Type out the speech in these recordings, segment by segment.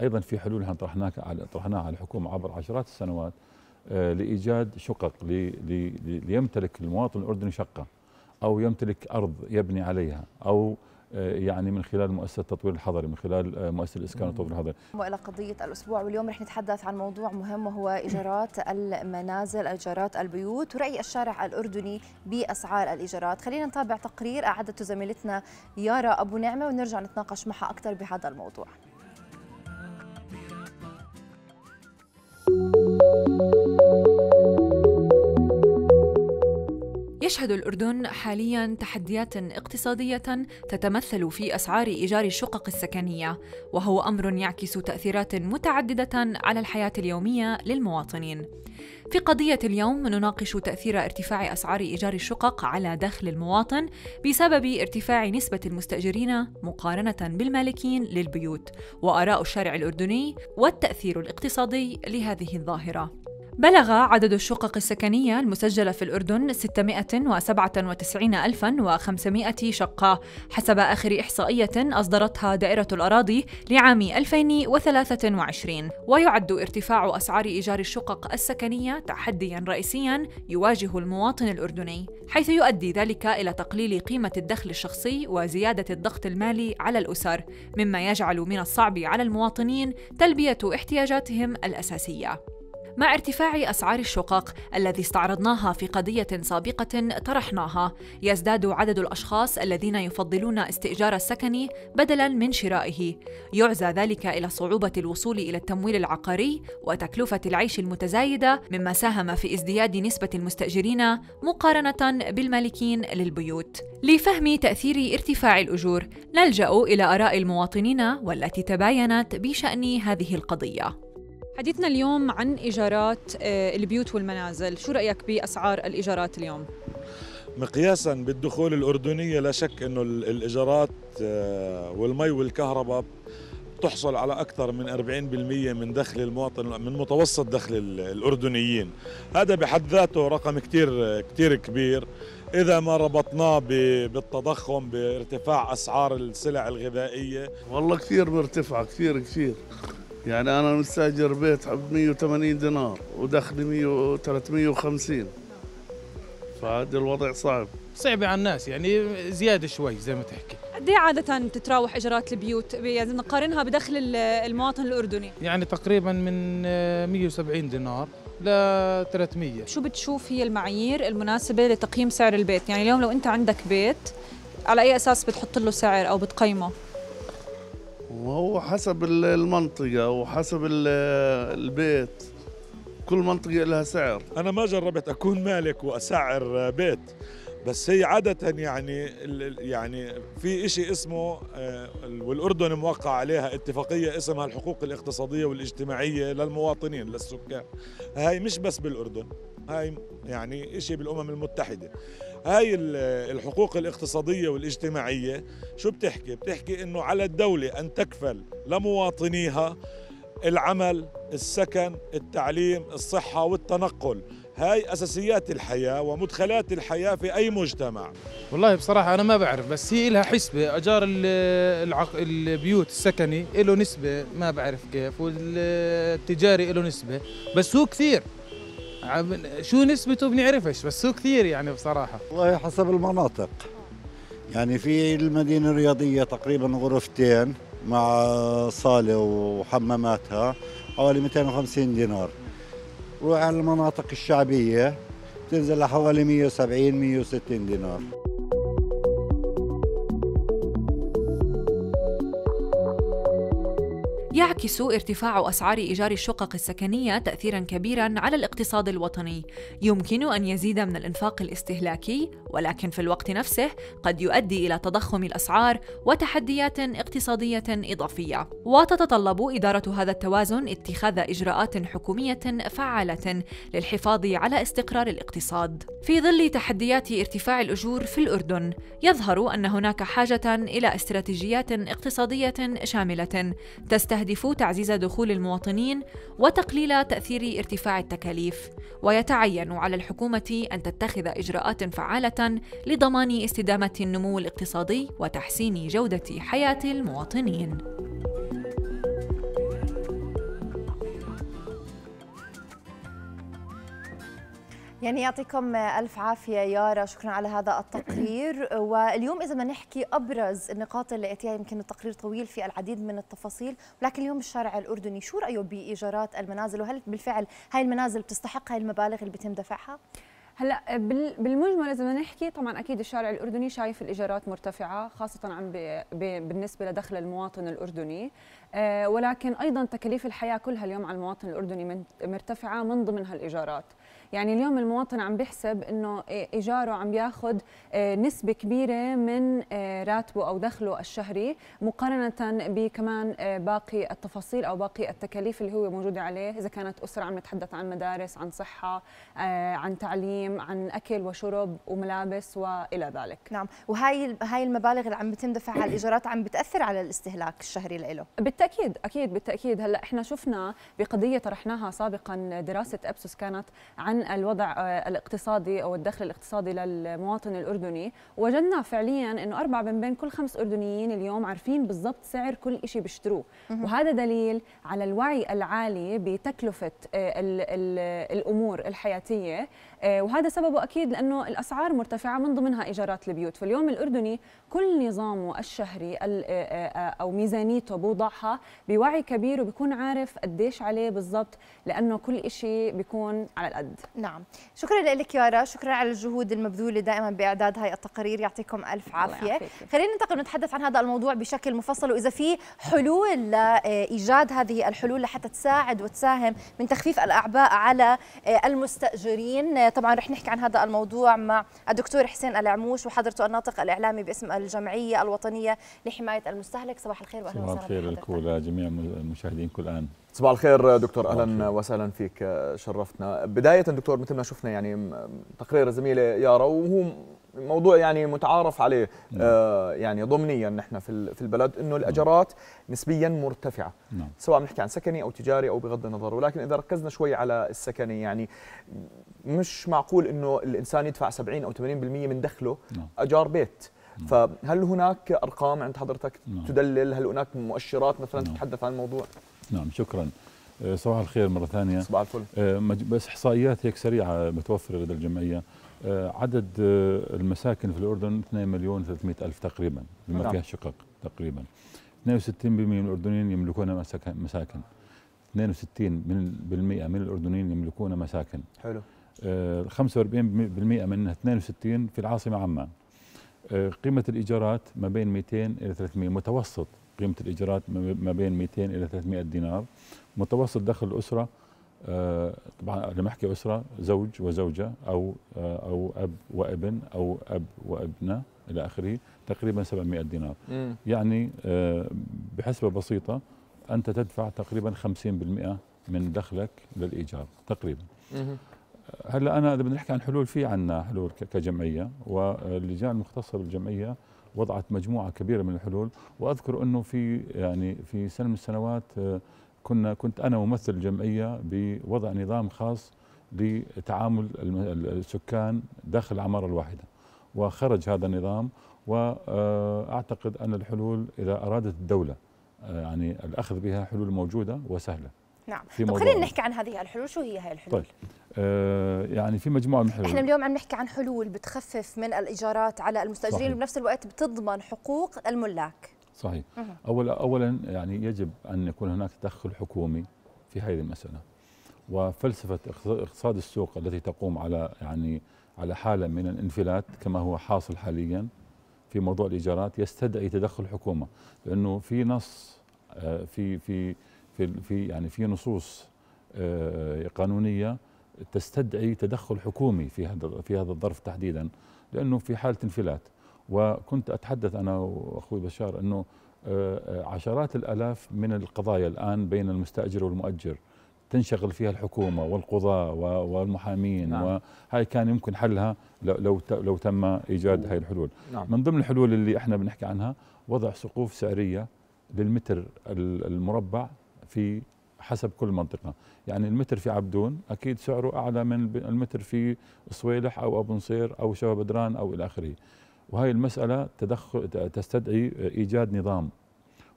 ايضا في حلول طرحناها على طرحناها على الحكومه عبر عشرات السنوات آه، لايجاد شقق لي لي ليمتلك المواطن الاردني شقه او يمتلك ارض يبني عليها او آه، يعني من خلال مؤسسه التطوير الحضري من خلال آه، مؤسسه الاسكان والتطوير الحضري والى قضيه الاسبوع واليوم رح نتحدث عن موضوع مهم وهو ايجارات المنازل ايجارات البيوت وراي الشارع الاردني باسعار الايجارات خلينا نتابع تقرير اعدته زميلتنا يارا ابو نعمه ونرجع نتناقش معها اكثر بهذا الموضوع يشهد الأردن حاليا تحديات اقتصادية تتمثل في أسعار إيجار الشقق السكنية، وهو أمر يعكس تأثيرات متعددة على الحياة اليومية للمواطنين. في قضية اليوم نناقش تأثير ارتفاع أسعار إيجار الشقق على دخل المواطن بسبب ارتفاع نسبة المستأجرين مقارنة بالمالكين للبيوت، وآراء الشارع الأردني والتأثير الاقتصادي لهذه الظاهرة. بلغ عدد الشقق السكنية المسجلة في الأردن 697500 شقة حسب آخر إحصائية أصدرتها دائرة الأراضي لعام 2023 ويعد ارتفاع أسعار إيجار الشقق السكنية تحدياً رئيسياً يواجه المواطن الأردني حيث يؤدي ذلك إلى تقليل قيمة الدخل الشخصي وزيادة الضغط المالي على الأسر مما يجعل من الصعب على المواطنين تلبية احتياجاتهم الأساسية مع ارتفاع أسعار الشقق الذي استعرضناها في قضية سابقة طرحناها يزداد عدد الأشخاص الذين يفضلون استئجار السكن بدلاً من شرائه يعزى ذلك إلى صعوبة الوصول إلى التمويل العقاري وتكلفة العيش المتزايدة مما ساهم في ازدياد نسبة المستأجرين مقارنة بالمالكين للبيوت لفهم تأثير ارتفاع الأجور نلجأ إلى آراء المواطنين والتي تباينت بشأن هذه القضية حديثنا اليوم عن إيجارات آه، البيوت والمنازل شو رأيك بأسعار الإيجارات اليوم؟ مقياسا بالدخول الأردنية لا شك أنه الإيجارات آه، والمي والكهرباء تحصل على أكثر من 40% من دخل المواطن من متوسط دخل الأردنيين هذا بحد ذاته رقم كتير, كتير كبير إذا ما ربطناه بالتضخم بارتفاع أسعار السلع الغذائية والله كثير مرتفعة كثير كثير يعني انا مستاجر بيت ب 180 دينار ودخلي 100 350 فهذا الوضع صعب صعبة على الناس يعني زيادة شوي زي ما تحكي قد ايه عادة تتراوح اجارات البيوت يعني نقارنها بدخل المواطن الاردني يعني تقريبا من 170 آه، دينار ل 300 شو بتشوف هي المعايير المناسبة لتقييم سعر البيت يعني اليوم لو انت عندك بيت على اي اساس بتحط له سعر او بتقيمه وهو حسب المنطقة وحسب البيت كل منطقة لها سعر أنا ما جربت أكون مالك وأسعر بيت بس هي عادة يعني يعني في شيء اسمه آه، والأردن موقع عليها اتفاقية اسمها الحقوق الاقتصادية والاجتماعية للمواطنين للسكان هاي مش بس بالأردن هاي يعني شيء بالأمم المتحدة هاي الحقوق الاقتصادية والاجتماعية شو بتحكي؟ بتحكي إنه على الدولة أن تكفل لمواطنيها العمل السكن التعليم الصحة والتنقل هاي أساسيات الحياة ومدخلات الحياة في أي مجتمع والله بصراحة أنا ما بعرف بس هي لها حسبة أجار العق... البيوت السكني له نسبة ما بعرف كيف والتجاري له نسبة بس هو كثير شو نسبته بنعرفش طيب بس هو كثير يعني بصراحة والله حسب المناطق يعني في المدينة الرياضية تقريبا غرفتين مع صاله وحماماتها حوالي 250 دينار روح على المناطق الشعبيه تنزل لحوالي 170 160 دينار يعكس ارتفاع أسعار إيجار الشقق السكنية تأثيرا كبيرا على الاقتصاد الوطني يمكن أن يزيد من الإنفاق الاستهلاكي ولكن في الوقت نفسه قد يؤدي إلى تضخم الأسعار وتحديات اقتصادية إضافية وتتطلب إدارة هذا التوازن اتخاذ إجراءات حكومية فعالة للحفاظ على استقرار الاقتصاد في ظل تحديات ارتفاع الأجور في الأردن يظهر أن هناك حاجة إلى استراتيجيات اقتصادية شاملة تستهدف يستهدف تعزيز دخول المواطنين وتقليل تأثير ارتفاع التكاليف، ويتعين على الحكومة أن تتخذ إجراءات فعالة لضمان استدامة النمو الاقتصادي وتحسين جودة حياة المواطنين. يعني يعطيكم ألف عافية يارا شكرا على هذا التقرير واليوم إذا ما نحكي أبرز النقاط اللي أتيها يمكن التقرير طويل في العديد من التفاصيل ولكن اليوم الشارع الأردني شو رأيه بإيجارات المنازل وهل بالفعل هاي المنازل بتستحق هاي المبالغ اللي بيتم دفعها؟ هلا بالمجمل اذا بدنا نحكي طبعا اكيد الشارع الاردني شايف الايجارات مرتفعه خاصه عن بالنسبه لدخل المواطن الاردني آه، ولكن ايضا تكاليف الحياه كلها اليوم على المواطن الاردني مرتفعه من ضمنها الايجارات يعني اليوم المواطن عم بيحسب انه ايجاره عم ياخذ آه، نسبه كبيره من آه، راتبه او دخله الشهري مقارنه بكمان باقي التفاصيل او باقي التكاليف اللي هو موجود عليه اذا كانت اسره عم نتحدث عن مدارس عن صحه عن تعليم عن اكل وشرب وملابس والى ذلك نعم وهي هاي المبالغ اللي عم بتندفع على الايجارات عم بتاثر على الاستهلاك الشهري له بالتأكيد بالتاكيد اكيد بالتاكيد هلا احنا شفنا بقضيه طرحناها سابقا دراسه ابسوس كانت عن الوضع آه، الاقتصادي او الدخل الاقتصادي للمواطن الاردني وجدنا فعليا انه اربعه من بين كل خمس اردنيين اليوم عارفين بالضبط سعر كل شيء بيشتروه وهذا دليل على الوعي العالي بتكلفه الـ آه، الـ الامور الحياتيه آه، وهذا سببه اكيد لانه الاسعار مرتفعه من ضمنها ايجارات البيوت فاليوم الاردني كل نظامه الشهري آه، آه، او ميزانيته بوضعها بوعي كبير وبكون عارف قديش عليه بالضبط لانه كل شيء بيكون على القد نعم شكرا لك يارا شكرا على الجهود المبذوله دائما باعداد هاي التقارير يعطيكم الف عافيه خلينا ننتقل ونتحدث عن هذا الموضوع بشكل مفصل واذا في حلول لايجاد هذه الحلول لحتى تساعد وتساهم من تخفيف الاعباء على المستاجرين طبعا رح نحكي عن هذا الموضوع مع الدكتور حسين العموش وحضرته الناطق الاعلامي باسم الجمعيه الوطنيه لحمايه المستهلك صباح الخير واهلا وسهلا صباح الخير لكم جميع المشاهدين كل الان صباح الخير دكتور اهلا وسهلا فيك آه، شرفتنا بدايه دكتور مثل ما شفنا يعني تقرير زميله يارا وهو موضوع يعني متعارف عليه نعم. آه يعني ضمنيا نحن في في البلد انه نعم. الاجارات نسبيا مرتفعه نعم. سواء بنحكي عن سكني او تجاري او بغض النظر ولكن اذا ركزنا شوي على السكني يعني مش معقول انه الانسان يدفع 70 او 80% من دخله نعم. اجار بيت فهل هناك ارقام عند حضرتك تدلل هل هناك مؤشرات مثلا تتحدث عن الموضوع نعم شكرا آه، صباح الخير مره ثانيه صباح الفل آه، بس احصائيات هيك سريعه متوفره لدى الجمعيه آه، عدد آه، المساكن في الأردن 2 مليون 300 ألف تقريبا بما نعم. فيها شقق تقريبا 62% من الأردنيين يملكون مساكن 62% من الأردنيين يملكون مساكن حلو 45% آه، من 62 في العاصمة عمان قيمة الإيجارات ما بين 200 إلى 300 متوسط قيمة الإيجارات ما بين 200 إلى 300 دينار متوسط دخل الأسرة آه، طبعا لما احكي اسره زوج وزوجه او آه، او اب وابن او اب وابنه الى اخره تقريبا 700 دينار يعني آه، بحسبه بسيطه انت تدفع تقريبا 50% من دخلك للايجار تقريبا هلا انا اذا بدنا نحكي عن حلول في عندنا حلول كجمعيه واللجان المختصه بالجمعيه وضعت مجموعه كبيره من الحلول واذكر انه في يعني في سنه من السنوات كنا كنت انا ممثل الجمعيه بوضع نظام خاص لتعامل السكان داخل العماره الواحده وخرج هذا النظام واعتقد آه، ان الحلول اذا ارادت الدوله آه، يعني الاخذ بها حلول موجوده وسهله نعم طب خلينا نحكي عن هذه الحلول شو هي هاي الحلول طيب آه، يعني في مجموعه من الحلول احنا اليوم عم نحكي عن حلول بتخفف من الايجارات على المستاجرين وبنفس الوقت بتضمن حقوق الملاك صحيح أول أولا يعني يجب أن يكون هناك تدخل حكومي في هذه المسألة وفلسفة اقتصاد السوق التي تقوم على يعني على حالة من الانفلات كما هو حاصل حاليا في موضوع الإيجارات يستدعي تدخل الحكومة لأنه في نص آه، في في في في يعني في نصوص آه، قانونية تستدعي تدخل حكومي في هذا في هذا الظرف تحديدا لأنه في حالة انفلات وكنت أتحدث أنا وأخوي بشار أنه آه، آه، عشرات الألاف من القضايا الآن بين المستأجر والمؤجر تنشغل فيها الحكومة والقضاة والمحامين نعم. وهي كان يمكن حلها لو لو تم إيجاد نعم. هذه الحلول نعم. من ضمن الحلول اللي احنا بنحكي عنها وضع سقوف سعرية للمتر المربع في حسب كل منطقة يعني المتر في عبدون أكيد سعره أعلى من المتر في صويلح أو أبو نصير أو شباب دران أو إلى آخره وهي المسألة تدخل تستدعي إيجاد نظام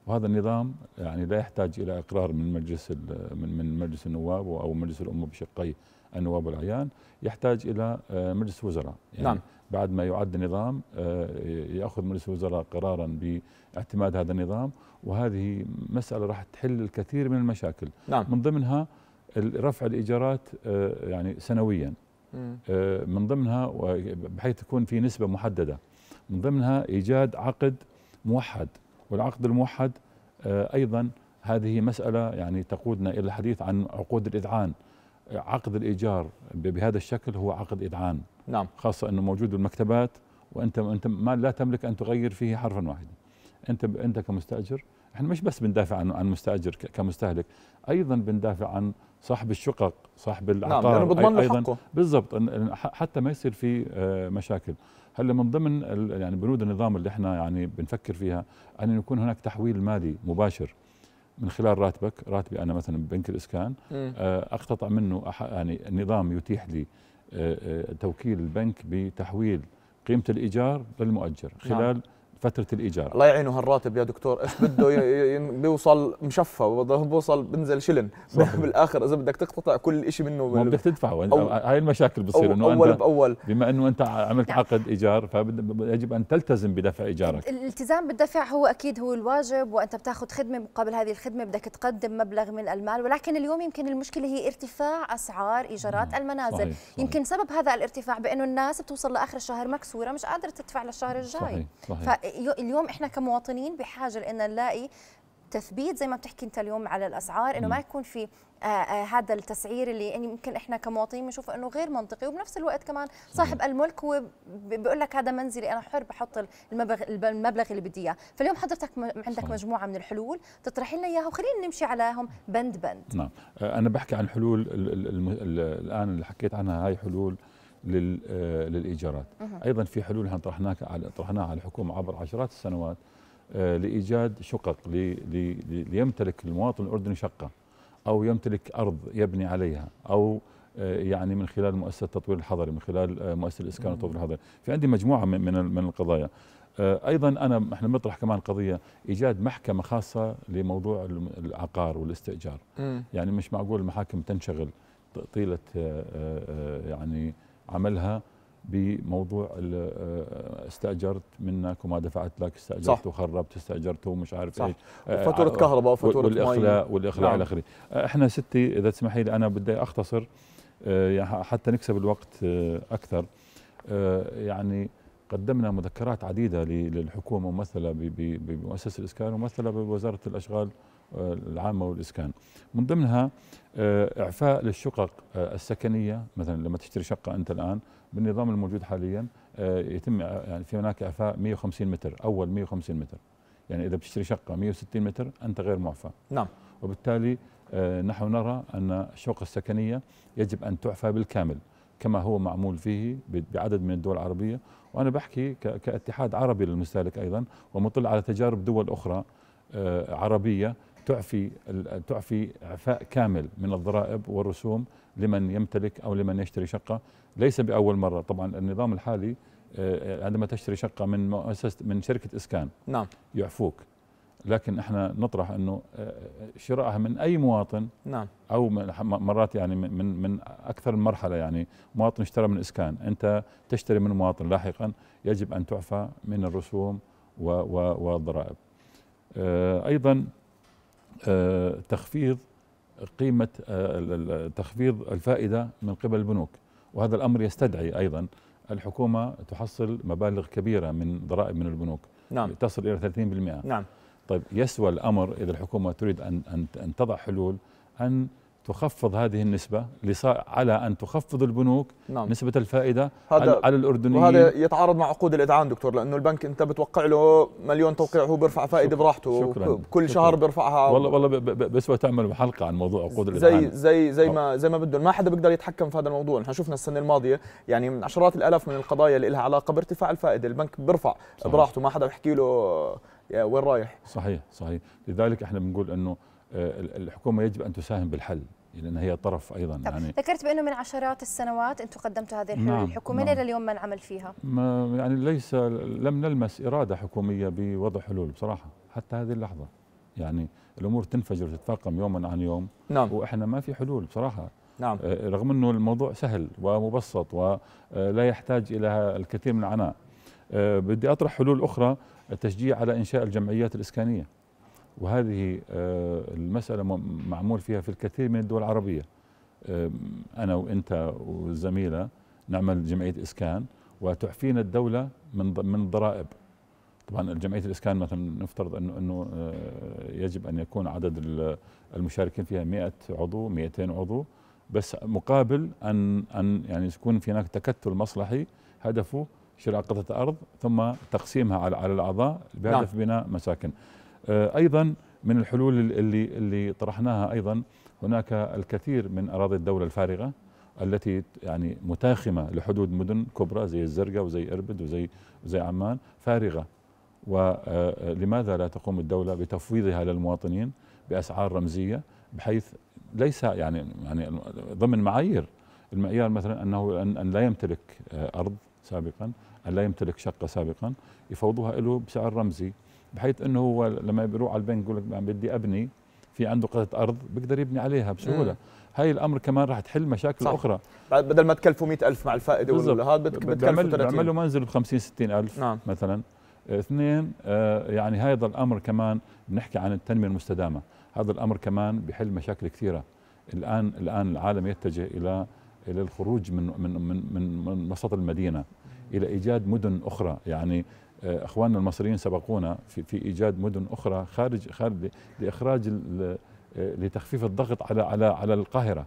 وهذا النظام يعني لا يحتاج إلى إقرار من مجلس من من مجلس النواب أو مجلس الأمة بشقي النواب والأعيان يحتاج إلى آه، مجلس وزراء يعني نعم. بعد ما يعد النظام آه، يأخذ مجلس الوزراء قرارا باعتماد هذا النظام وهذه مسألة راح تحل الكثير من المشاكل نعم. من ضمنها رفع الإيجارات آه، يعني سنويا من ضمنها بحيث تكون في نسبة محددة من ضمنها إيجاد عقد موحد والعقد الموحد آه، أيضا هذه مسألة يعني تقودنا إلى الحديث عن عقود الإذعان عقد الإيجار بهذا الشكل هو عقد إذعان نعم خاصة أنه موجود بالمكتبات وأنت أنت ما لا تملك أن تغير فيه حرفا واحدا أنت أنت كمستأجر احنا مش بس بندافع عن عن مستاجر كمستهلك ايضا بندافع عن صاحب الشقق صاحب نعم، العقار نعم يعني ايضا حقه بالضبط حتى ما يصير في آه، مشاكل هلا من ضمن يعني بنود النظام اللي احنا يعني بنفكر فيها ان يكون هناك تحويل مالي مباشر من خلال راتبك راتبي انا مثلا ببنك الاسكان آه، اقتطع منه يعني النظام يتيح لي آه، آه، توكيل البنك بتحويل قيمه الايجار للمؤجر نعم. خلال نعم. فتره الايجار الله يعينه هالراتب يا دكتور ايش بده بيوصل مشفى بوصل بنزل شلن صحيح. بالاخر اذا بدك تقتطع كل شيء منه ما بدك تدفعه هاي المشاكل بتصير انه اول باول بما انه انت عملت عقد ايجار فيجب ان تلتزم بدفع ايجارك الالتزام بالدفع هو اكيد هو الواجب وانت بتاخذ خدمه مقابل هذه الخدمه بدك تقدم مبلغ من المال ولكن اليوم يمكن المشكله هي ارتفاع اسعار ايجارات المنازل صحيح. صحيح. يمكن سبب هذا الارتفاع بانه الناس بتوصل لاخر الشهر مكسوره مش قادره تدفع للشهر الجاي صحيح. صحيح. اليوم احنا كمواطنين بحاجه لان نلاقي تثبيت زي ما بتحكي انت اليوم على الاسعار انه ما يكون في آه آه هذا التسعير اللي يعني ممكن احنا كمواطنين بنشوفه انه غير منطقي وبنفس الوقت كمان صاحب الملك هو بيقول لك هذا منزلي انا حر بحط المبلغ المبلغ اللي بدي اياه، فاليوم حضرتك عندك مجموعه من الحلول تطرحي لنا اياها وخلينا نمشي عليهم بند بند. نعم آه، انا بحكي عن حلول الان اللي حكيت عنها هاي حلول آه، للايجارات ايضا في حلول احنا طرحناها على طرحناها على الحكومه عبر عشرات السنوات آه، لايجاد شقق ليمتلك المواطن الاردني شقه او يمتلك ارض يبني عليها او آه، يعني من خلال مؤسسه التطوير الحضري من خلال مؤسسه الاسكان والتطوير الحضري في عندي مجموعه من من القضايا ايضا انا احنا بنطرح كمان قضيه ايجاد محكمه خاصه لموضوع العقار والاستئجار يعني مش معقول المحاكم تنشغل طيله يعني عملها بموضوع آه، استاجرت منك وما دفعت لك استاجرت وخربت استاجرت ومش عارف صح. ايش آه، فاتوره آه، كهرباء وفاتوره والاخلاء مي. والاخلاء نعم. الى اخره احنا ستي اذا تسمحي لي انا بدي اختصر يعني حتى نكسب الوقت اكثر يعني قدمنا مذكرات عديده للحكومه ممثله بمؤسسه الاسكان وممثله بوزاره الاشغال العامه والاسكان من ضمنها آه، اعفاء للشقق آه، السكنيه مثلا لما تشتري شقه انت الان بالنظام الموجود حاليا آه، يتم يعني في هناك اعفاء 150 متر اول 150 متر يعني اذا بتشتري شقه 160 متر انت غير معفى نعم وبالتالي نحن نرى ان الشقق السكنيه يجب ان تعفى بالكامل كما هو معمول فيه بعدد من الدول العربيه وانا بحكي كاتحاد عربي للمستهلك ايضا ومطل على تجارب دول اخرى عربيه تعفي تعفي اعفاء كامل من الضرائب والرسوم لمن يمتلك او لمن يشتري شقه ليس باول مره طبعا النظام الحالي آه، عندما تشتري شقه من مؤسسه من شركه اسكان نعم يعفوك لكن احنا نطرح انه آه، شرائها من اي مواطن نعم او مرات يعني من من اكثر من مرحله يعني مواطن اشترى من اسكان انت تشتري من مواطن لاحقا يجب ان تعفى من الرسوم والضرائب آه، ايضا تخفيض قيمة آه، تخفيض الفائدة من قبل البنوك وهذا الأمر يستدعي أيضا الحكومة تحصل مبالغ كبيرة من ضرائب من البنوك نعم. تصل إلى 30% نعم طيب يسوى الأمر إذا الحكومة تريد أن, أن, تضع حلول أن تخفض هذه النسبة على أن تخفض البنوك نعم. نسبة الفائدة هذا على الأردنيين وهذا يتعارض مع عقود الإدعان دكتور لأنه البنك أنت بتوقع له مليون توقيع هو بيرفع فائدة براحته شكرا كل شهر بيرفعها والله والله بس تعمل حلقة عن موضوع عقود الإدعان زي زي زي ما زي ما بدهم ما حدا بيقدر يتحكم في هذا الموضوع نحن شفنا السنة الماضية يعني من عشرات الآلاف من القضايا اللي لها علاقة بارتفاع الفائدة البنك بيرفع براحته ما حدا بيحكي له وين رايح صحيح صحيح لذلك احنا بنقول انه آه، الحكومه يجب ان تساهم بالحل لان هي طرف ايضا طب يعني ذكرت بانه من عشرات السنوات انتم قدمتوا هذه الحلول نعم الحكوميه نعم اليوم ما نعمل فيها ما يعني ليس لم نلمس اراده حكوميه بوضع حلول بصراحه حتى هذه اللحظه يعني الامور تنفجر وتتفاقم يوما عن يوم نعم واحنا ما في حلول بصراحه نعم آه، رغم انه الموضوع سهل ومبسط ولا آه، يحتاج الى الكثير من العناء بدي اطرح حلول اخرى التشجيع على انشاء الجمعيات الاسكانيه وهذه آه، المسألة معمول فيها في الكثير من الدول العربية آه، أنا وأنت والزميلة نعمل جمعية إسكان وتعفينا الدولة من من الضرائب طبعا جمعية الإسكان مثلا نفترض أنه أنه آه، يجب أن يكون عدد المشاركين فيها 100 عضو 200 عضو بس مقابل أن أن يعني يكون في هناك تكتل مصلحي هدفه شراء قطعة أرض ثم تقسيمها على على الأعضاء نعم. بهدف نعم. بناء مساكن آه، ايضا من الحلول اللي اللي طرحناها ايضا هناك الكثير من اراضي الدوله الفارغه التي يعني متاخمه لحدود مدن كبرى زي الزرقاء وزي اربد وزي زي عمان فارغه ولماذا آه، آه، لا تقوم الدوله بتفويضها للمواطنين باسعار رمزيه بحيث ليس يعني يعني ضمن معايير المعيار مثلا انه ان لا يمتلك ارض سابقا ان لا يمتلك شقه سابقا يفوضوها له بسعر رمزي بحيث انه هو لما بيروح على البنك يقول لك بدي ابني في عنده قطعه ارض بيقدر يبني عليها بسهوله هاي الامر كمان راح تحل مشاكل صح. اخرى بدل ما تكلفوا 100000 مع الفائده هذا بتكلفوا 30 بيعملوا منزل ب 50 60000 نعم. مثلا اثنين آه يعني هذا الامر كمان بنحكي عن التنميه المستدامه هذا الامر كمان بحل مشاكل كثيره الان الان العالم يتجه الى الى الخروج من من من, من وسط المدينه الى ايجاد مدن اخرى يعني آه، اخواننا المصريين سبقونا في في ايجاد مدن اخرى خارج خارج لاخراج آه، لتخفيف الضغط على على على القاهره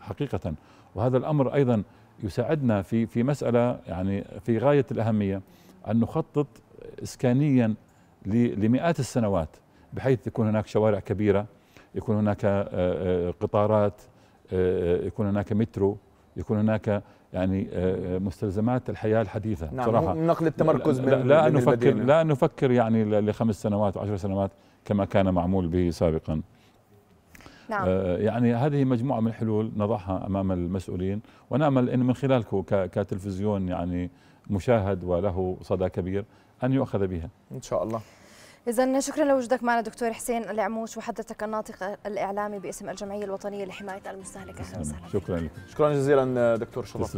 حقيقه وهذا الامر ايضا يساعدنا في في مساله يعني في غايه الاهميه ان نخطط اسكانيا لمئات السنوات بحيث يكون هناك شوارع كبيره يكون هناك آه، قطارات يكون هناك مترو يكون هناك يعني آه، آه، مستلزمات الحياه الحديثه نعم صراحه نقل التمركز لا, لا ان نفكر لا نفكر يعني لخمس سنوات وعشر سنوات كما كان معمول به سابقا نعم. آه، يعني هذه مجموعه من الحلول نضعها امام المسؤولين ونامل ان من خلالكم كتلفزيون يعني مشاهد وله صدى كبير ان يؤخذ بها ان شاء الله إذا شكرا لوجودك معنا دكتور حسين العموش وحضرتك الناطق الإعلامي باسم الجمعية الوطنية لحماية المستهلك أهلا وسهلا شكرا لك شكرا جزيلا دكتور شرف